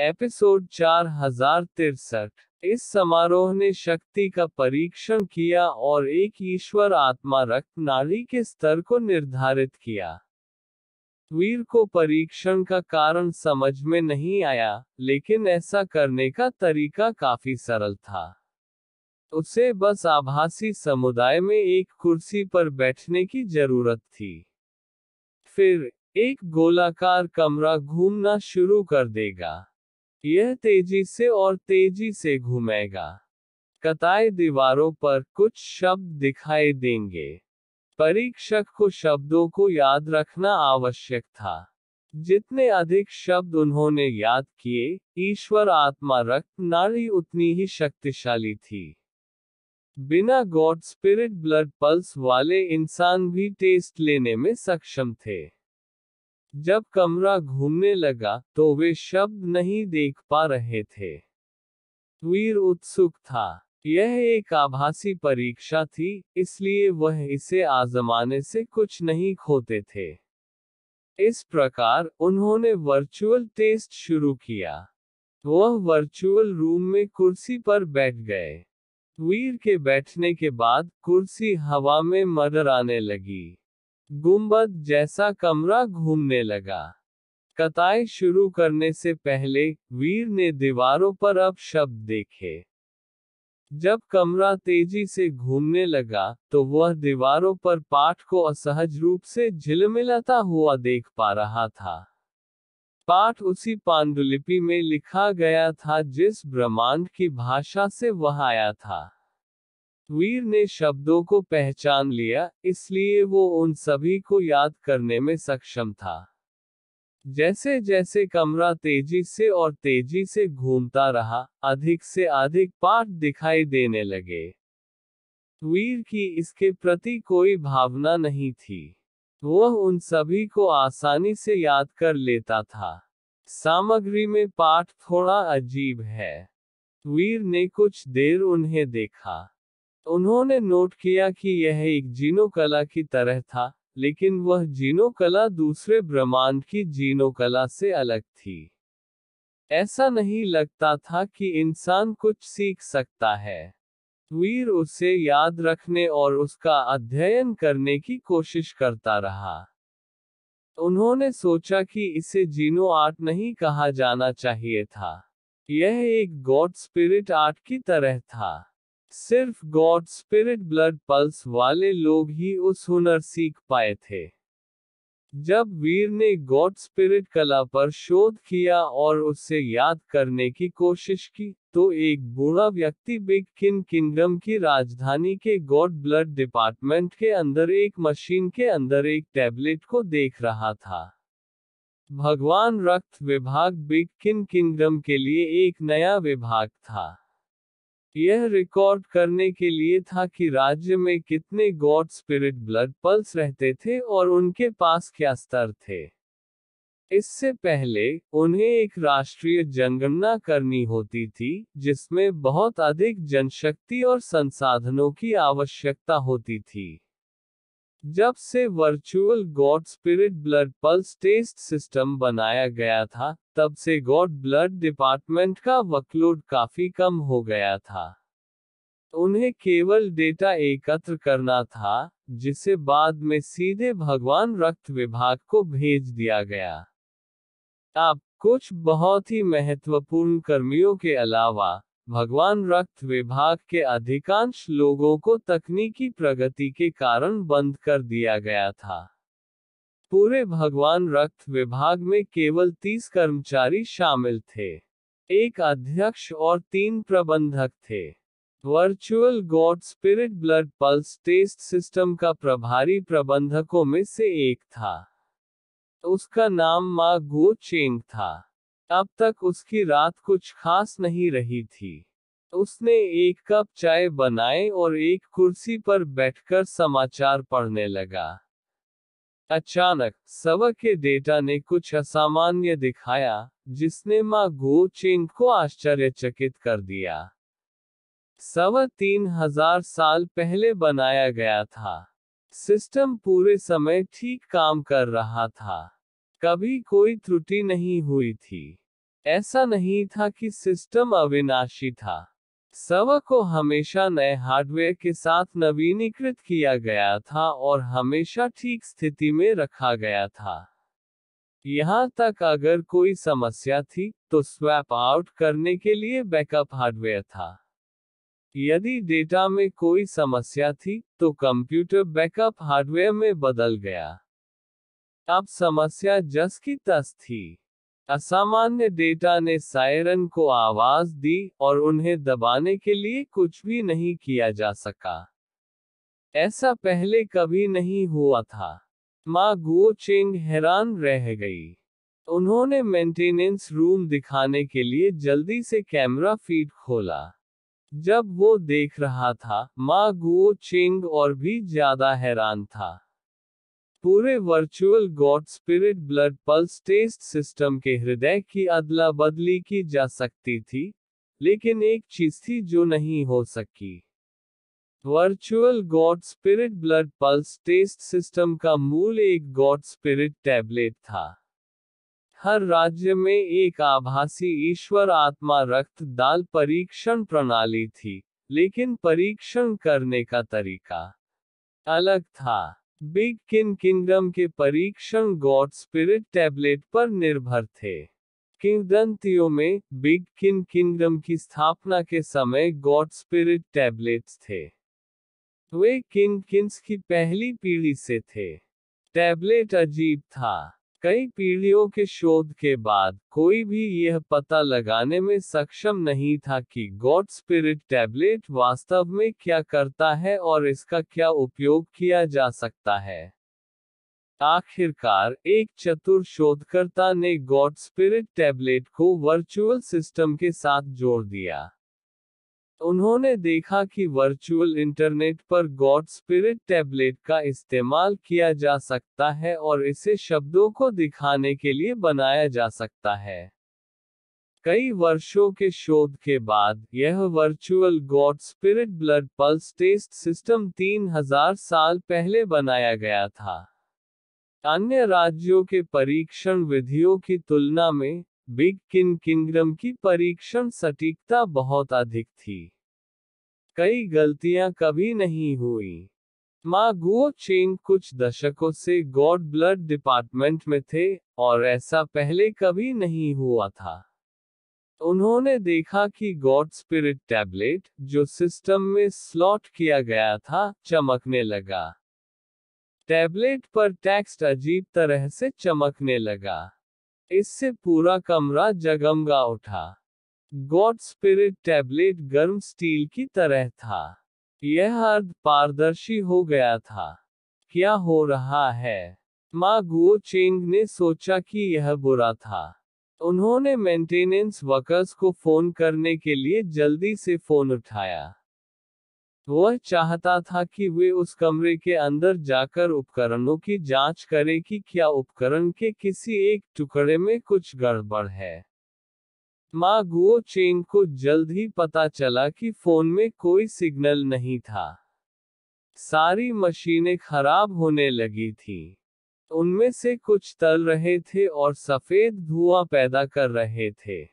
episode चार हजार तिरसठ इस समारोह ने शक्ति का परीक्षण किया और एक ईश्वर आत्मा रक्त नाड़ी के स्तर को निर्धारित किया वीर को परीक्षण का कारण समझ में नहीं आया लेकिन ऐसा करने का तरीका काफी सरल था उसे बस आभासी समुदाय में एक कुर्सी पर बैठने की जरूरत थी फिर एक गोलाकार कमरा घूमना शुरू कर देगा यह तेजी से और तेजी से घूमेगा कताई दीवारों पर कुछ शब्द दिखाई देंगे परीक्षक को शब्दों को याद रखना आवश्यक था जितने अधिक शब्द उन्होंने याद किए ईश्वर आत्मा रक्त नारी उतनी ही शक्तिशाली थी बिना गॉड स्पिरिट ब्लड पल्स वाले इंसान भी टेस्ट लेने में सक्षम थे जब कमरा घूमने लगा तो वे शब्द नहीं देख पा रहे थे वीर उत्सुक था यह एक आभासी परीक्षा थी इसलिए वह इसे आजमाने से कुछ नहीं खोते थे इस प्रकार उन्होंने वर्चुअल टेस्ट शुरू किया वह वर्चुअल रूम में कुर्सी पर बैठ गए वीर के बैठने के बाद कुर्सी हवा में आने लगी गुम्बद जैसा कमरा घूमने लगा कताई शुरू करने से पहले वीर ने दीवारों पर अब शब्द देखे जब कमरा तेजी से घूमने लगा तो वह दीवारों पर पाठ को असहज रूप से झिलमिलाता हुआ देख पा रहा था पाठ उसी पांडुलिपि में लिखा गया था जिस ब्रह्मांड की भाषा से वह आया था वीर ने शब्दों को पहचान लिया इसलिए वो उन सभी को याद करने में सक्षम था जैसे जैसे कमरा तेजी से और तेजी से घूमता रहा अधिक से अधिक पाठ दिखाई देने लगे वीर की इसके प्रति कोई भावना नहीं थी वह उन सभी को आसानी से याद कर लेता था सामग्री में पाठ थोड़ा अजीब है वीर ने कुछ देर उन्हें देखा उन्होंने नोट किया कि यह एक जीनो कला की तरह था लेकिन वह जीनो कला दूसरे ब्रह्मांड की जीनो कला से अलग थी ऐसा नहीं लगता था कि इंसान कुछ सीख सकता है वीर उसे याद रखने और उसका अध्ययन करने की कोशिश करता रहा उन्होंने सोचा कि इसे जीनो आर्ट नहीं कहा जाना चाहिए था यह एक गॉड स्पिरिट आर्ट की तरह था सिर्फ गॉड स्पिरिट ब्लड पल्स वाले लोग ही उस हुनर सीख पाए थे जब वीर ने गॉड स्पिरिट कला पर शोध किया और उससे याद करने की कोशिश की तो एक बूढ़ा व्यक्ति बिग किन किंगडम की राजधानी के गॉड ब्लड डिपार्टमेंट के अंदर एक मशीन के अंदर एक टैबलेट को देख रहा था भगवान रक्त विभाग बिग किन किंगडम के लिए एक नया विभाग था यह रिकॉर्ड करने के लिए था कि राज्य में कितने गॉड स्पिरिट ब्लड पल्स रहते थे और उनके पास क्या स्तर थे इससे पहले उन्हें एक राष्ट्रीय जनगणना करनी होती थी जिसमें बहुत अधिक जनशक्ति और संसाधनों की आवश्यकता होती थी जब से virtual god spirit blood pulse test system बनाया गया था तब से गॉड ब्लड डिपार्टमेंट का वर्कलोड काफी कम हो गया था उन्हें केवल डेटा एकत्र करना था जिसे बाद में सीधे भगवान रक्त विभाग को भेज दिया गया अब कुछ बहुत ही महत्वपूर्ण कर्मियों के अलावा भगवान रक्त विभाग के अधिकांश लोगों को तकनीकी प्रगति के कारण बंद कर दिया गया था पूरे भगवान रक्त विभाग में केवल तीस कर्मचारी शामिल थे एक अध्यक्ष और तीन प्रबंधक थे virtual god spirit blood pulse test system का प्रभारी प्रबंधकों में से एक था उसका नाम मा गो चेंग था अब तक उसकी रात कुछ खास नहीं रही थी उसने एक कप चाय बनाए और एक कुर्सी पर बैठकर समाचार पढ़ने लगा अचानक सवा के डेटा ने कुछ असामान्य दिखाया जिसने माँ गो चेंग को आश्चर्यचकित कर दिया सवा तीन हजार साल पहले बनाया गया था सिस्टम पूरे समय ठीक काम कर रहा था कभी कोई त्रुटि नहीं हुई थी ऐसा नहीं था कि सिस्टम अविनाशी था सवा को हमेशा नए हार्डवेयर के साथ नवीनीकृत किया गया था और हमेशा ठीक स्थिति में रखा गया था यहाँ तक अगर कोई समस्या थी तो स्वैप आउट करने के लिए बैकअप हार्डवेयर था यदि डेटा में कोई समस्या थी तो कंप्यूटर बैकअप हार्डवेयर में बदल गया अब समस्या जस की तस थी असामान्य डेटा ने सायरन को आवाज दी और उन्हें दबाने के लिए कुछ भी नहीं किया जा सका ऐसा पहले कभी नहीं हुआ था माँ गुओ चेंग हैरान रह गई उन्होंने मेंटेनेंस रूम दिखाने के लिए जल्दी से कैमरा फीड खोला जब वो देख रहा था माँ गुओ चेंग और भी ज्यादा हैरान था पूरे virtual god spirit blood pulse test system के हृदय की अदला बदली की जा सकती थी लेकिन एक चीज थी जो नहीं हो सकी virtual god spirit blood pulse test system का मूल एक गॉड स्पिरिट टैबलेट था हर राज्य में एक आभासी ईश्वर आत्मा रक्त दाल परीक्षण प्रणाली थी लेकिन परीक्षण करने का तरीका अलग था बिग किन किंगडम के परीक्षण गॉड स्पिरिट टैबलेट पर निर्भर थे किंवदंतियों में बिग किन किंगडम की स्थापना के समय गॉड स्पिरिट टैबलेट्स थे वे किन किन्स की पहली पीढ़ी से थे टैबलेट अजीब था कई पीढ़ियों के शोध के बाद कोई भी यह पता लगाने में सक्षम नहीं था कि गॉड स्पिरिट टैबलेट वास्तव में क्या करता है और इसका क्या उपयोग किया जा सकता है आखिरकार एक चतुर शोधकर्ता ने गॉड स्पिरिट टैबलेट को वर्चुअल सिस्टम के साथ जोड़ दिया तो उन्होंने देखा कि वर्चुअल इंटरनेट पर गॉड स्पिरिट टैबलेट का इस्तेमाल किया जा सकता है और इसे शब्दों को दिखाने के लिए बनाया जा सकता है कई वर्षों के शोध के बाद यह virtual god spirit blood pulse test system 3000 साल पहले बनाया गया था अन्य राज्यों के परीक्षण विधियों की तुलना में बिग किन किंगडम की परीक्षण सटीकता बहुत अधिक थी कई गलतियां कभी नहीं हुई गुओ चेंग कुछ दशकों से गॉड ब्लड डिपार्टमेंट में थे और ऐसा पहले कभी नहीं हुआ था उन्होंने देखा कि गॉड स्पिरिट टैबलेट जो सिस्टम में स्लॉट किया गया था चमकने लगा टैबलेट पर टेक्स्ट अजीब तरह से चमकने लगा इससे पूरा कमरा जगमगा उठा गॉड स्पिरिट टैबलेट गर्म स्टील की तरह था यह अर्ध पारदर्शी हो गया था क्या हो रहा है माँ गुओ चेंग ने सोचा कि यह बुरा था उन्होंने मेंटेनेंस वर्कर्स को फोन करने के लिए जल्दी से फोन उठाया वह चाहता था कि वे उस कमरे के अंदर जाकर उपकरणों की जांच करें कि क्या उपकरण के किसी एक टुकड़े में कुछ गड़बड़ है माँ गुओ चेंग को जल्द ही पता चला कि फोन में कोई सिग्नल नहीं था सारी मशीनें खराब होने लगी थी उनमें से कुछ तल रहे थे और सफेद धुआं पैदा कर रहे थे